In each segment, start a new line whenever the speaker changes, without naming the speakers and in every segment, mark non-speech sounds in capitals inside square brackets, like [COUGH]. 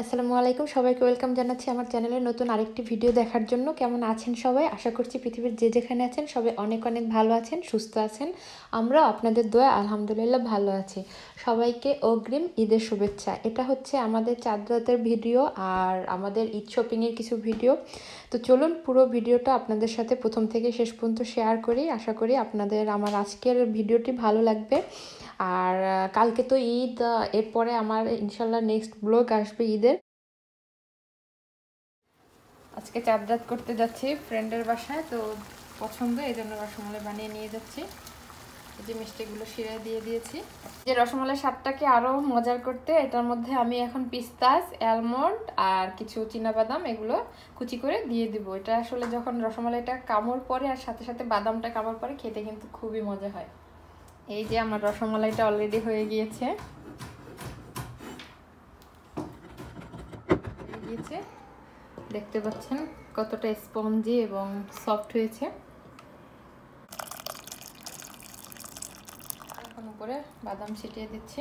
আসসালামু আলাইকুম সবাইকে ওয়েলকাম জানাচ্ছি আমার চ্যানেলে নতুন আরেকটি ভিডিও দেখার জন্য কেমন আছেন সবাই আশা করছি পৃথিবীর যে যেখানে আছেন সবাই অনেক অনেক ভালো আছেন সুস্থ আছেন আমরাও আপনাদের দোয়া আলহামদুলিল্লাহ ভালো আছি সবাইকে অগ্রিম ঈদের শুভেচ্ছা এটা হচ্ছে আমাদের চাঁদ রাতের ভিডিও আর আমাদের ঈদ শপিংয়ের কিছু ভিডিও তো চলুন পুরো ভিডিওটা আপনাদের সাথে প্রথম থেকে শেষ পর্যন্ত শেয়ার করি আশা করি আপনাদের আমার আজকের ভিডিওটি ভালো লাগবে আর কালকে তো ঈদ এরপরে আমার ইনশাল্লাহ নেক্সট ব্লগ আসবে ঈদ আজকে দাঁত করতে যাচ্ছি ফ্রেন্ডের বাসায় তো পছন্দ এই জন্য রসমালাই বানিয়ে নিয়ে যাচ্ছি এই যে মিষ্টিগুলো শিরায় দিয়ে দিয়েছি যে রসমালাই স্বাদটাকে আরও মজার করতে এটার মধ্যে আমি এখন পিস্তাস অ্যালমন্ড আর কিছু বাদাম এগুলো কুচি করে দিয়ে দিব এটা আসলে যখন রসমালাইটা কামড় পরে আর সাথে সাথে বাদামটা কামড় পরে খেতে কিন্তু খুবই মজা হয় এই যে আমার রসমালাইটা অলরেডি হয়ে গিয়েছে গিয়েছে দেখতে পাচ্ছেন কতটা স্পঞ্জি এবং সফট হয়েছে এখন উপরে বাদাম ছিটিয়ে দিচ্ছি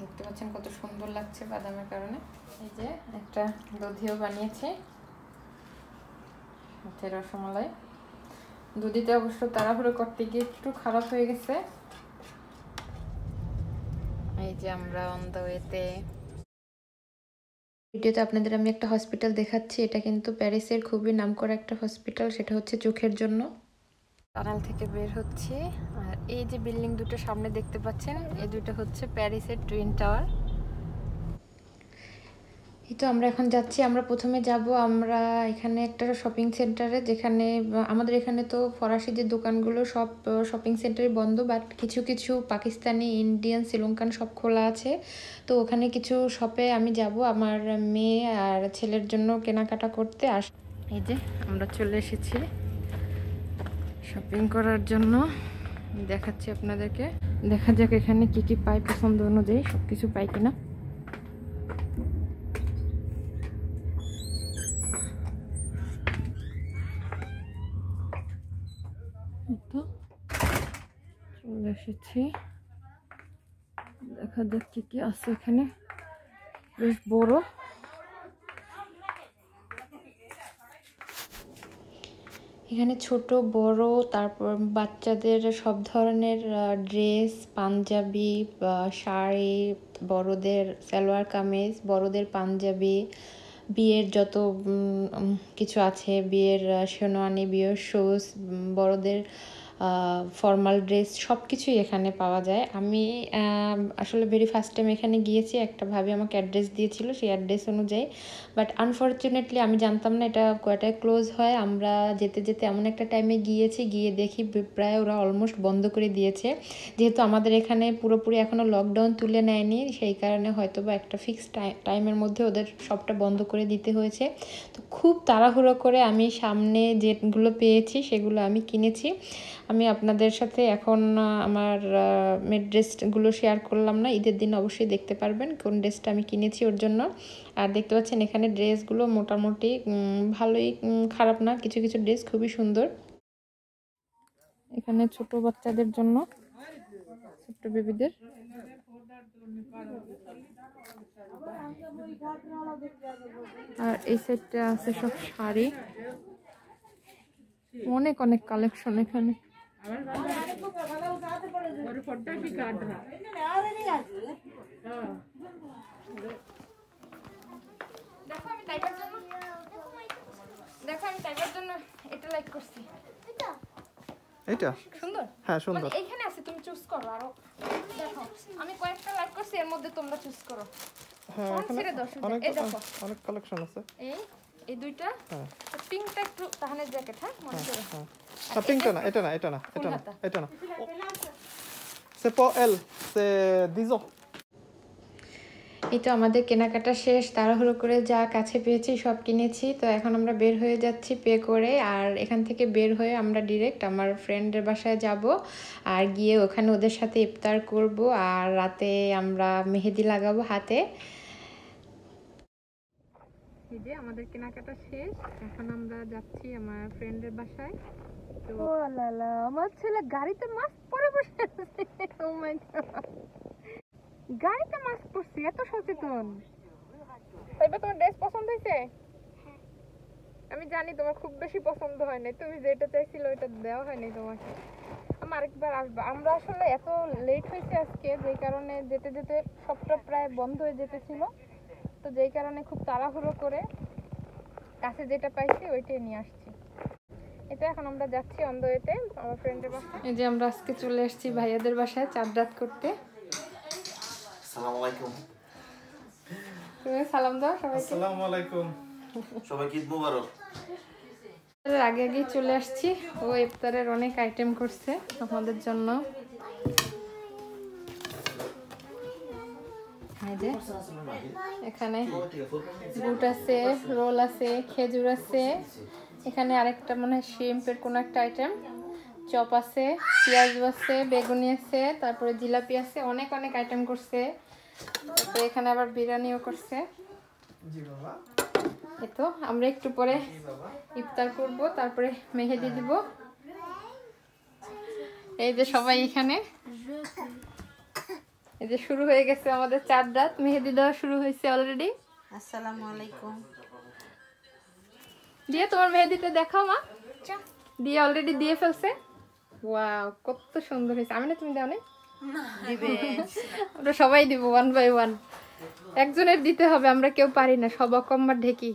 দেখতে পাচ্ছেন কত সুন্দর লাগছে বাদামের কারণে এই যে একটা দধিও বানিয়েছি হচ্ছে রসমালাই দুদিতে অবশ্য তাড়াহুড়ো করতে গিয়ে একটু খারাপ হয়ে গেছে এই যে আমরা অন্ধ ওয়েতে ভিডিওতে আপনাদের আমি একটা হসপিটাল দেখাচ্ছি এটা কিন্তু প্যারিসের খুবই নাম করা একটা হসপিটাল সেটা হচ্ছে চোখের জন্য টানেল থেকে বের হচ্ছে আর এই যে বিল্ডিং দুটো সামনে দেখতে পাচ্ছেন এই দুটো হচ্ছে প্যারিসের টুইন টাওয়ার এই তো আমরা এখন যাচ্ছি আমরা প্রথমে যাব আমরা এখানে একটা শপিং সেন্টারে যেখানে আমাদের এখানে তো ফরাসি যে দোকানগুলো সব শপিং সেন্টারে বন্ধ বাট কিছু কিছু পাকিস্তানি ইন্ডিয়ান শ্রীলঙ্কান সব খোলা আছে তো ওখানে কিছু শপে আমি যাব আমার মেয়ে আর ছেলের জন্য কেনাকাটা করতে আস এই যে আমরা চলে এসেছি শপিং করার জন্য দেখাচ্ছি আপনাদেরকে দেখা যাক এখানে কি কি পাই পছন্দ অনুযায়ী সব কিছু পাই কিনা এসেছি দেখা যাচ্ছে কি আছে এখানে বেশ বড় এখানে ছোট বড় তারপর বাচ্চাদের সব ধরনের ড্রেস পাঞ্জাবি শাড়ি বড়দের সালোয়ার কামিজ বড়দের পাঞ্জাবি বিয়ের যত কিছু আছে বিয়ের সেনোয়ানি বিয়ের শোজ বড়দের ফর্মাল ড্রেস সব কিছুই এখানে পাওয়া যায় আমি আসলে ভেরি ফার্স্ট টাইম এখানে গিয়েছি একটা ভাবে আমাকে অ্যাড্রেস দিয়েছিল সেই অ্যাড্রেস অনুযায়ী বাট আনফর্চুনেটলি আমি জানতাম না এটা কয়টায় ক্লোজ হয় আমরা যেতে যেতে এমন একটা টাইমে গিয়েছি গিয়ে দেখি প্রায় ওরা অলমোস্ট বন্ধ করে দিয়েছে যেহেতু আমাদের এখানে পুরোপুরি এখনও লকডাউন তুলে নেয়নি সেই কারণে হয়তো বা একটা ফিক্স টাইমের মধ্যে ওদের সবটা বন্ধ করে দিতে হয়েছে তো খুব তাড়াহুড়ো করে আমি সামনে যেগুলো পেয়েছি সেগুলো আমি কিনেছি আমি আপনাদের সাথে এখন আমার মেড ড্রেসগুলো শেয়ার করলাম না ঈদের দিন অবশ্যই দেখতে পারবেন কোন ড্রেসটা আমি কিনেছি ওর জন্য আর দেখতে পাচ্ছেন এখানে ড্রেসগুলো মোটামুটি ভালোই খারাপ না কিছু কিছু ড্রেস খুবই সুন্দর এখানে ছোট বাচ্চাদের জন্য ছোট্ট বেবিদের আর এই সেটটা আছে সব শাড়ি অনেক অনেক কালেকশন এখানে ஒரு பொட்டாட்டி জন্য এটা লাইক করছি এটা সুন্দর হ্যাঁ সুন্দর মানে এখানে আছে তুমি চুজ করো আরো দেখো আমি কয়েকটা লাইক করছি এর মধ্যে তোমরা চুজ করো হ্যাঁ অনেক কালেকশন আছে এই এই হ্যাঁ। এটা তো আমাদের কেনাকাটা শেষ তাড়াহুড়ো করে যা কাছে পেয়েছি সব কিনেছি তো এখন আমরা বের হয়ে যাচ্ছি পে করে আর এখান থেকে বের হয়ে আমরা ডিরেক্ট আমার ফ্রেন্ডের বাসায় যাব আর গিয়ে ওখানে ওদের সাথে ইফতার করব আর রাতে আমরা মেহেদি লাগাবো হাতে এই যে আমাদের কেনাকাটা শেষ এখন আমরা যাচ্ছি আমার ফ্রেন্ডের বাসায় তো আমার ছেলে গাড়িতে মাস্ক পরে বসে আছে ও [LAUGHS] মাই oh গাড়িতে মাস্ক পরছে এত সচেতন তাইবা তোমার ড্রেস পছন্দ হয়েছে আমি জানি তোমার খুব বেশি পছন্দ হয় নাই তুমি যেটা চাইছিল ওটা দেওয়া হয় নাই তোমাকে আমার আরেকবার আসবো আমরা আসলে এত লেট হয়েছে আজকে যে কারণে যেতে যেতে সবটা প্রায় বন্ধ হয়ে যেতেছিল তো যেই কারণে খুব তাড়াহুড়ো করে কাছে যেটা পাইছি ওইটাই নিয়ে আসছি এটা এখন আমরা যাচ্ছি অন্ধয়েতে আমার ফ্রেন্ডের বাসায় এই যে আমরা আজকে চলে আসছি ভাইয়াদের বাসায় চার রাত করতে আসসালামু আলাইকুম তুমি সালাম দাও সবাইকে আসসালামু আলাইকুম সবাইকে ঈদ মোবারক আগে আগেই চলে আসছি ও ইফতারের অনেক আইটেম করছে আমাদের জন্য যে এখানে বুট আছে রোল আছে খেজুর আছে এখানে আরেকটা মনে হয় শিম্পের কোনো একটা আইটেম চপ আছে পেঁয়াজু আছে বেগুনি আছে তারপরে জিলাপি আছে অনেক অনেক আইটেম করছে তো এখানে আবার বিরিয়ানিও করছে এতো আমরা একটু পরে ইফতার করব তারপরে মেহেদি দিব এই যে সবাই এখানে এই যে শুরু হয়ে গেছে আমাদের চার রাত মেহেদি দেওয়া শুরু হয়েছে অলরেডি আসসালামু আলাইকুম দিয়ে তোমার মেহেদিটা দেখাও মা দিয়ে অলরেডি দিয়ে ফেলছে ওয়াও কত সুন্দর হয়েছে আমি না তুমি দাও না [LAUGHS] আমরা সবাই দিব ওয়ান বাই ওয়ান একজনের দিতে হবে আমরা কেউ পারি না সব অকম্বার ঢেকি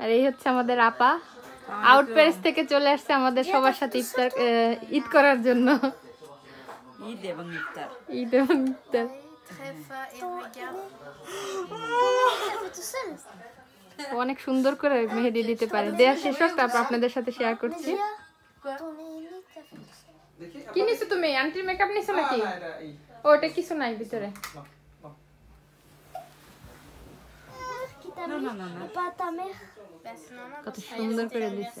আর এই হচ্ছে আমাদের আপা আউট প্যারিস থেকে চলে আসছে আমাদের ইয়ে সবার সাথে ইফতার ঈদ করার জন্য ঈদ এবং ইফতার ঈদ এবং ইফতার très et regarde. অনেক সুন্দর করে মেহেদি দিতে পারে দেয়া শেষ হোক তারপর আপনাদের সাথে শেয়ার করছি কি নিছো তুমি আন্টির মেকআপ নিছো নাকি ও ওটা কিছু নাই ভিতরে কত সুন্দর করে দিছে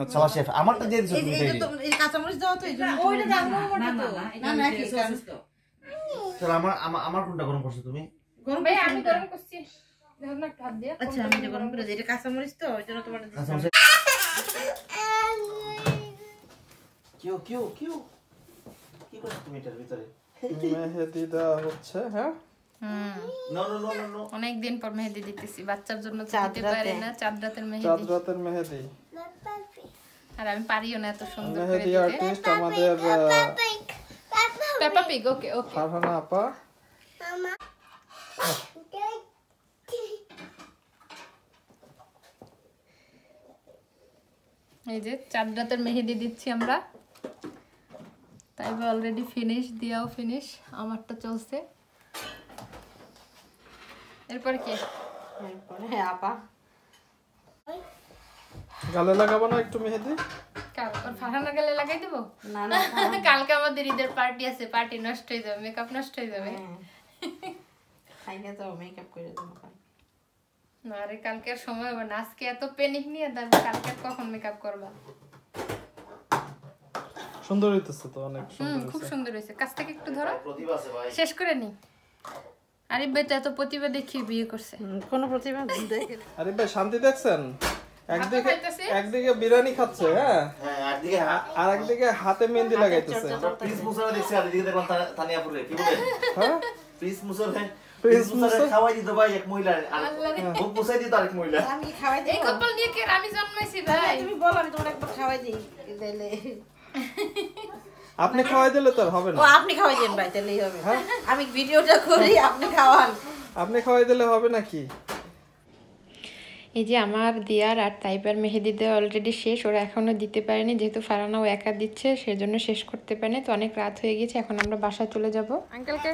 আচ্ছা শেফ আমারটা দিয়ে দিছো তুমি এই কাঁচামরিচ দাও তো এইজন্য ওইটা দাও মোটা না না তো তাহলে আমার আমার কোনটা গরম করছো তুমি গরম ভাই আমি গরম করছি অনেকদিন পর মেহেদি দিতেছি বাচ্চার জন্য চাঁদ রাতের মেহেদি চাঁদ রাতের মেহেদি আর আমি পারিও না এত সুন্দর করে দিতে আর্টিস্ট আমাদের পেপা পিগ ওকে ওকে ফারহানা আপা মামা এই যে চাঁদ রাতের মেহেদি দিচ্ছি আমরা তাই অলরেডি ফিনিশ দিয়াও ফিনিশ আমারটা চলছে এরপর কি এরপরে হ্যাঁ, আপা গালে লাগাবো না একটু মেহেদি হ্যাঁ। খুব সুন্দর একটু ধরো শেষ করে নি আরিফ ভাই তো এত প্রতিভা দেখিয়ে বিয়ে করছে কোনো প্রতিভা [LAUGHS] আরিফ ভাই শান্তি দেখছেন আপনি খাওয়াই দিলে তো হবে না আপনি খাওয়াই দেন ভাই হবে হ্যাঁ? আমি ভিডিওটা করি আপনি খাওয়ান আপনি খাওয়াই দিলে হবে নাকি এই যে আমার দিয়ার আর তাইপার মেহেদি অলরেডি শেষ ওরা এখনও দিতে পারেনি যেহেতু ফারানাও একা দিচ্ছে সেজন্য শেষ করতে পারেনি তো অনেক রাত হয়ে গেছে এখন আমরা বাসায় চলে যাব আঙ্কেলকে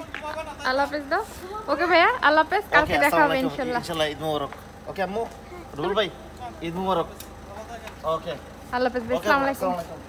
আল্লাহ দাও ওকে ভাইয়া আল্লাহ হাফেজ কালকে দেখা হবে ইনশাল্লাহ ওকে আল্লাহ